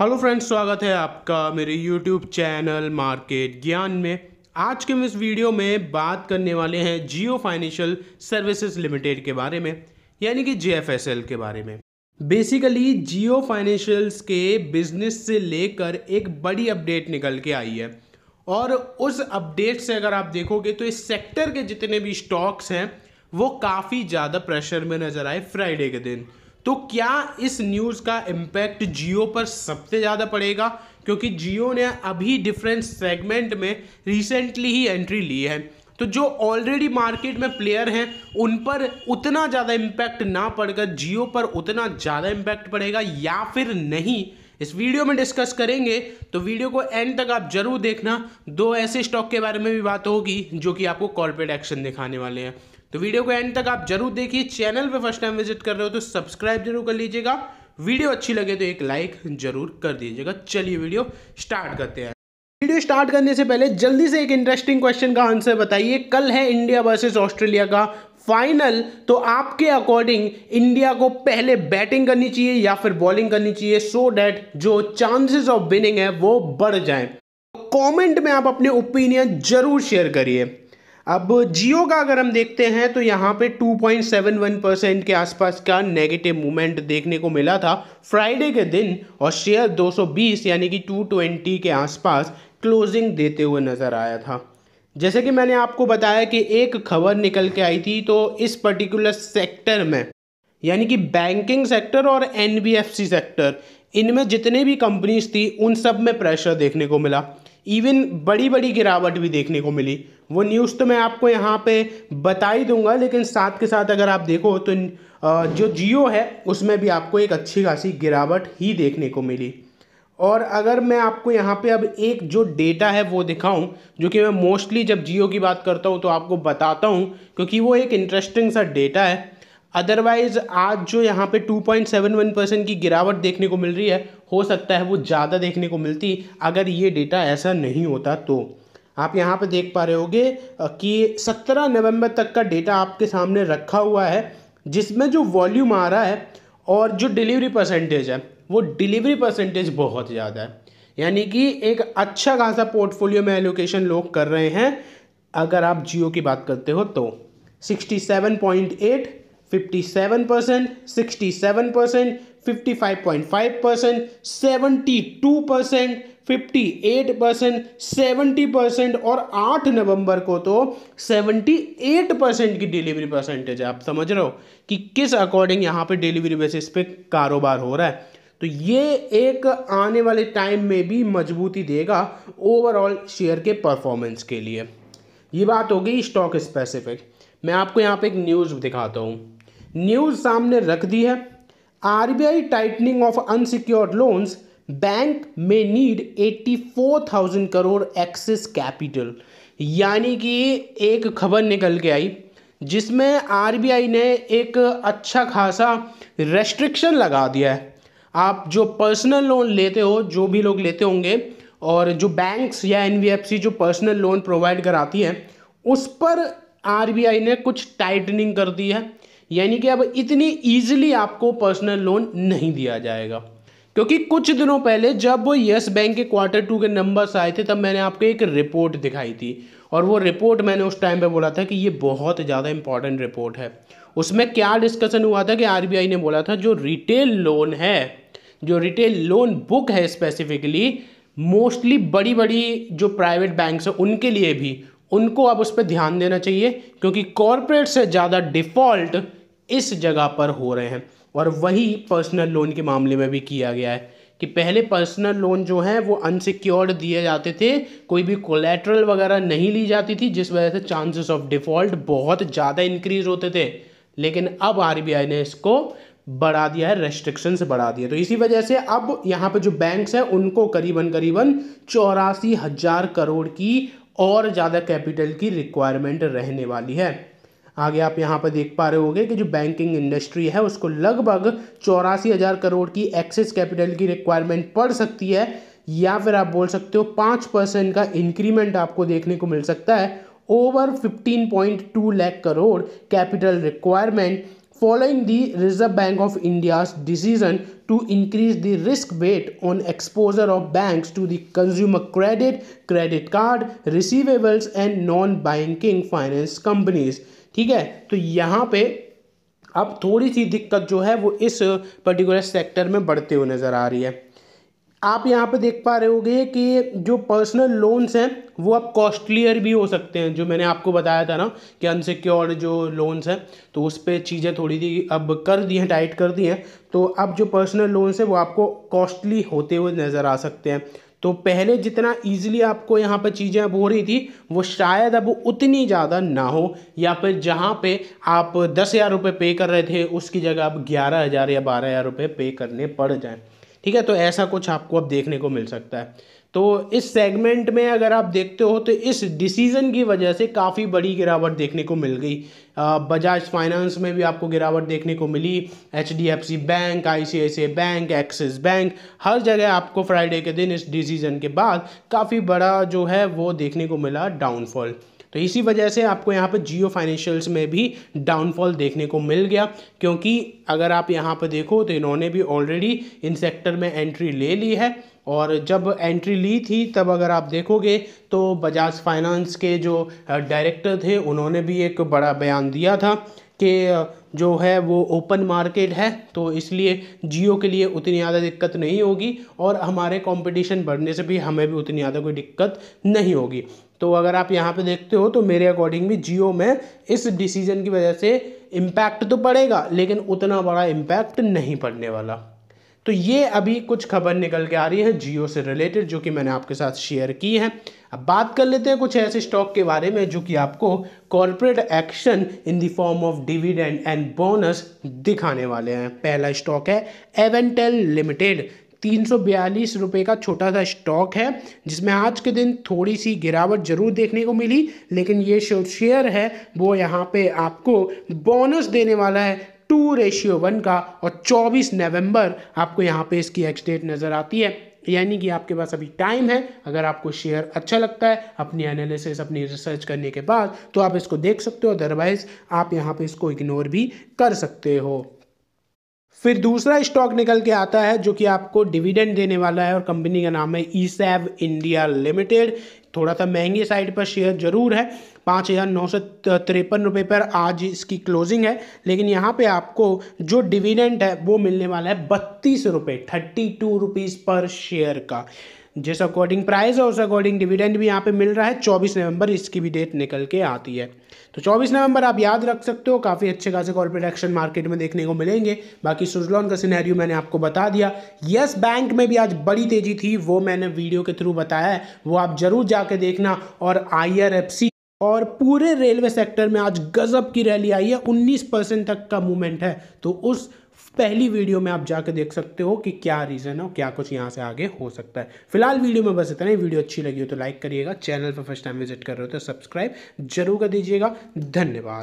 Hello friends स्वागत है आपका मेरे यूट्यूब चैनल मार्केट ज्ञान में आज के हम इस वीडियो में बात करने वाले हैं जियो फाइनेंशियल सर्विसेज लिमिटेड के बारे में यानी कि जे के बारे में बेसिकली जियो फाइनेंशियल्स के बिजनेस से लेकर एक बड़ी अपडेट निकल के आई है और उस अपडेट से अगर आप देखोगे तो इस सेक्टर के जितने भी स्टॉक्स हैं वो काफ़ी ज़्यादा प्रेशर में नज़र आए फ्राइडे के दिन तो क्या इस न्यूज़ का इम्पैक्ट जियो पर सबसे ज़्यादा पड़ेगा क्योंकि जियो ने अभी डिफरेंट सेगमेंट में रिसेंटली ही एंट्री ली है तो जो ऑलरेडी मार्केट में प्लेयर हैं उन पर उतना ज़्यादा इम्पैक्ट ना पड़कर जियो पर उतना ज़्यादा इम्पैक्ट पड़ेगा या फिर नहीं इस वीडियो में डिस्कस करेंगे तो वीडियो को एंड तक आप जरूर देखना दो ऐसे स्टॉक के बारे में भी बात होगी जो कि आपको कॉर्पोरेट एक्शन दिखाने वाले हैं तो वीडियो को एंड तक आप जरूर देखिए चैनल पे फर्स्ट टाइम विजिट कर रहे हो तो सब्सक्राइब जरूर कर लीजिएगा वीडियो अच्छी लगे तो एक लाइक जरूर कर दीजिएगा चलिए वीडियो स्टार्ट करते हैं वीडियो स्टार्ट करने से पहले जल्दी से एक इंटरेस्टिंग क्वेश्चन का आंसर बताइए कल है इंडिया वर्सेस ऑस्ट्रेलिया का फाइनल तो आपके अकॉर्डिंग इंडिया को पहले बैटिंग करनी चाहिए या फिर बॉलिंग करनी चाहिए सो so डैट जो चांसेस ऑफ विनिंग है वो बढ़ जाए कमेंट में आप अपने ओपिनियन जरूर शेयर करिए अब जियो का अगर हम देखते हैं तो यहाँ पे 2.71 परसेंट के आसपास का नेगेटिव मूवमेंट देखने को मिला था फ्राइडे के दिन और शेयर 220 यानी कि 220 के आसपास क्लोजिंग देते हुए नज़र आया था जैसे कि मैंने आपको बताया कि एक खबर निकल के आई थी तो इस पर्टिकुलर सेक्टर में यानी कि बैंकिंग सेक्टर और एन सेक्टर इनमें जितने भी कंपनीज थी उन सब में प्रेशर देखने को मिला इवन बड़ी बड़ी गिरावट भी देखने को मिली वो न्यूज़ तो मैं आपको यहाँ पे बता ही दूंगा लेकिन साथ के साथ अगर आप देखो तो जो जियो है उसमें भी आपको एक अच्छी खासी गिरावट ही देखने को मिली और अगर मैं आपको यहाँ पे अब एक जो डेटा है वो दिखाऊं जो कि मैं मोस्टली जब जियो की बात करता हूँ तो आपको बताता हूँ क्योंकि वो एक इंटरेस्टिंग सा डेटा है अदरवाइज़ आज जो यहाँ पे 2.71 परसेंट की गिरावट देखने को मिल रही है हो सकता है वो ज़्यादा देखने को मिलती अगर ये डेटा ऐसा नहीं होता तो आप यहाँ पर देख पा रहे होगे कि 17 नवंबर तक का डेटा आपके सामने रखा हुआ है जिसमें जो वॉल्यूम आ रहा है और जो डिलीवरी परसेंटेज है वो डिलीवरी परसेंटेज बहुत ज़्यादा है यानी कि एक अच्छा खासा पोर्टफोलियो में एलोकेशन लोग कर रहे हैं अगर आप जियो की बात करते हो तो 67.8 57 percent 67 percent 55.5 percent 72 percent 58 percent seventy percent और 8 नवंबर को तो 78 परसेंट की डिलीवरी परसेंटेज है आप समझ रहे हो कि किस अकॉर्डिंग यहाँ पे डिलीवरी बेसिस पे कारोबार हो रहा है तो ये एक आने वाले टाइम में भी मजबूती देगा ओवरऑल शेयर के परफॉर्मेंस के लिए ये बात हो गई स्टॉक स्पेसिफिक मैं आपको यहाँ पे एक न्यूज़ दिखाता हूँ न्यूज सामने रख दी है RBI tightening of unsecured loans bank में नीड 84,000 करोड़ एक्सेस कैपिटल यानी कि एक खबर निकल के आई जिसमें आरबीआई ने एक अच्छा खासा रेस्ट्रिक्शन लगा दिया है आप जो पर्सनल लोन लेते हो जो भी लोग लेते होंगे और जो बैंक्स या एन जो पर्सनल लोन प्रोवाइड कराती है उस पर आर ने कुछ टाइटनिंग कर दी है यानी कि अब इतनी ईजिली आपको पर्सनल लोन नहीं दिया जाएगा क्योंकि कुछ दिनों पहले जब यस बैंक के क्वार्टर टू के नंबर्स आए थे तब मैंने आपको एक रिपोर्ट दिखाई थी और वो रिपोर्ट मैंने उस टाइम पे बोला था कि ये बहुत ज़्यादा इंपॉर्टेंट रिपोर्ट है उसमें क्या डिस्कशन हुआ था कि आरबीआई ने बोला था जो रिटेल लोन है जो रिटेल लोन बुक है स्पेसिफिकली मोस्टली बड़ी बड़ी जो प्राइवेट बैंक्स हैं उनके लिए भी उनको अब उस पर ध्यान देना चाहिए क्योंकि कॉरपोरेट से ज़्यादा डिफ़ॉल्ट इस जगह पर हो रहे हैं और वही पर्सनल लोन के मामले में भी किया गया है कि पहले पर्सनल लोन जो है वो अनसिक्योर्ड दिए जाते थे कोई भी कोलेट्रल वगैरह नहीं ली जाती थी जिस वजह से चांसेस ऑफ डिफ़ॉल्ट बहुत ज़्यादा इंक्रीज होते थे लेकिन अब आर ने इसको बढ़ा दिया है रेस्ट्रिक्शंस बढ़ा दिए तो इसी वजह से अब यहाँ पर जो बैंक्स हैं उनको करीबन करीबन चौरासी हज़ार करोड़ की और ज़्यादा कैपिटल की रिक्वायरमेंट रहने वाली है आगे आप यहाँ पर देख पा रहे होंगे कि जो बैंकिंग इंडस्ट्री है उसको लगभग चौरासी हज़ार करोड़ की एक्सेस कैपिटल की रिक्वायरमेंट पड़ सकती है या फिर आप बोल सकते हो पाँच परसेंट का इंक्रीमेंट आपको देखने को मिल सकता है over fifteen point two lakh crore capital requirement following the Reserve Bank of India's decision to increase the risk weight on exposure of banks to the consumer credit, credit card, receivables and non-banking finance companies. ठीक है तो यहाँ पे अब थोड़ी सी दिक्कत जो है वो इस पर्टिकुलर सेक्टर में बढ़ते हुए नज़र आ रही है आप यहाँ पे देख पा रहे होगे कि जो पर्सनल लोन्स हैं वो अब कॉस्टलियर भी हो सकते हैं जो मैंने आपको बताया था ना कि अनसिक्योर्ड जो लोन्स हैं तो उस पर चीज़ें थोड़ी सी अब कर दी हैं टाइट कर दी हैं तो अब जो पर्सनल लोन्स हैं वो आपको कॉस्टली होते हुए नज़र आ सकते हैं तो पहले जितना ईजिली आपको यहाँ पर चीज़ें अब हो रही थी वो शायद अब उतनी ज़्यादा ना हो या फिर जहाँ पे आप दस हज़ार रुपये पे कर रहे थे उसकी जगह आप ग्यारह हज़ार या बारह हज़ार रुपये पे करने पड़ जाएँ ठीक है तो ऐसा कुछ आपको अब देखने को मिल सकता है तो इस सेगमेंट में अगर आप देखते हो तो इस डिसीज़न की वजह से काफ़ी बड़ी गिरावट देखने को मिल गई बजाज फाइनेंस में भी आपको गिरावट देखने को मिली H D F C bank I C I C bank Axis bank हर जगह आपको फ्राइडे के दिन इस डिसीज़न के बाद काफ़ी बड़ा जो है वो देखने को मिला डाउनफॉल तो इसी वजह से आपको यहाँ पर जियो फाइनेंशियल्स में भी डाउनफॉल देखने को मिल गया क्योंकि अगर आप यहाँ पर देखो तो इन्होंने भी ऑलरेडी इन सेक्टर में एंट्री ले ली है और जब एंट्री ली थी तब अगर आप देखोगे तो बजाज फाइनेंस के जो डायरेक्टर थे उन्होंने भी एक बड़ा बयान दिया था के जो है वो ओपन मार्केट है तो इसलिए जियो के लिए उतनी ज़्यादा दिक्कत नहीं होगी और हमारे कंपटीशन बढ़ने से भी हमें भी उतनी ज़्यादा कोई दिक्कत नहीं होगी तो अगर आप यहाँ पे देखते हो तो मेरे अकॉर्डिंग भी जियो में इस डिसीजन की वजह से इम्पैक्ट तो पड़ेगा लेकिन उतना बड़ा इम्पैक्ट नहीं पड़ने वाला तो ये अभी कुछ खबर निकल के आ रही है जियो से रिलेटेड जो कि मैंने आपके साथ शेयर की है अब बात कर लेते हैं कुछ ऐसे स्टॉक के बारे में जो कि आपको corporate action in the form of dividend and bonus दिखाने वाले हैं पहला स्टॉक है एवेंटेल लिमिटेड तीन सौ बयालीस रुपये का छोटा सा स्टॉक है जिसमें आज के दिन थोड़ी सी गिरावट जरूर देखने को मिली लेकिन ये शेयर है वो यहाँ पे आपको बोनस देने वाला है टू रेशियो वन का और 24 नवंबर आपको यहाँ पे इसकी एक्स डेट नज़र आती है यानी कि आपके पास अभी टाइम है अगर आपको शेयर अच्छा लगता है अपनी एनालिसिस अपनी रिसर्च करने के बाद तो आप इसको देख सकते हो अदरवाइज़ आप यहाँ पे इसको इग्नोर भी कर सकते हो फिर दूसरा स्टॉक निकल के आता है जो कि आपको डिविडेंड देने वाला है और कंपनी का नाम है ई सैव इंडिया लिमिटेड थोड़ा सा महंगे साइड पर शेयर जरूर है पाँच हज़ार नौ सौ तिरपन रुपये पर आज इसकी क्लोजिंग है लेकिन यहाँ पे आपको जो डिविडेंड है वो मिलने वाला है बत्तीस रुपये thirty two rupees per share का जिस अकॉर्डिंग प्राइस है उस अकॉर्डिंग डिविडेंड भी यहाँ पे मिल रहा है चौबीस नवंबर इसकी भी डेट निकल के आती है तो 24 नवंबर आप याद रख सकते हो काफ़ी अच्छे खासे कॉर्पोरेट एक्शन मार्केट में देखने को मिलेंगे बाकी सुजलॉन का सिनेरियो मैंने आपको बता दिया यस बैंक में भी आज बड़ी तेज़ी थी वो मैंने वीडियो के थ्रू बताया है वो आप ज़रूर जाके देखना और आई और पूरे रेलवे सेक्टर में आज गजब की रैली आई है 19 परसेंट तक का मूवमेंट है तो उस पहली वीडियो में आप जाकर देख सकते हो कि क्या रीज़न है और क्या कुछ यहाँ से आगे हो सकता है फिलहाल वीडियो में बस इतना ही वीडियो अच्छी लगी हो तो लाइक करिएगा चैनल पर फर्स्ट टाइम विजिट कर रहे हो तो सब्सक्राइब जरूर कर दीजिएगा धन्यवाद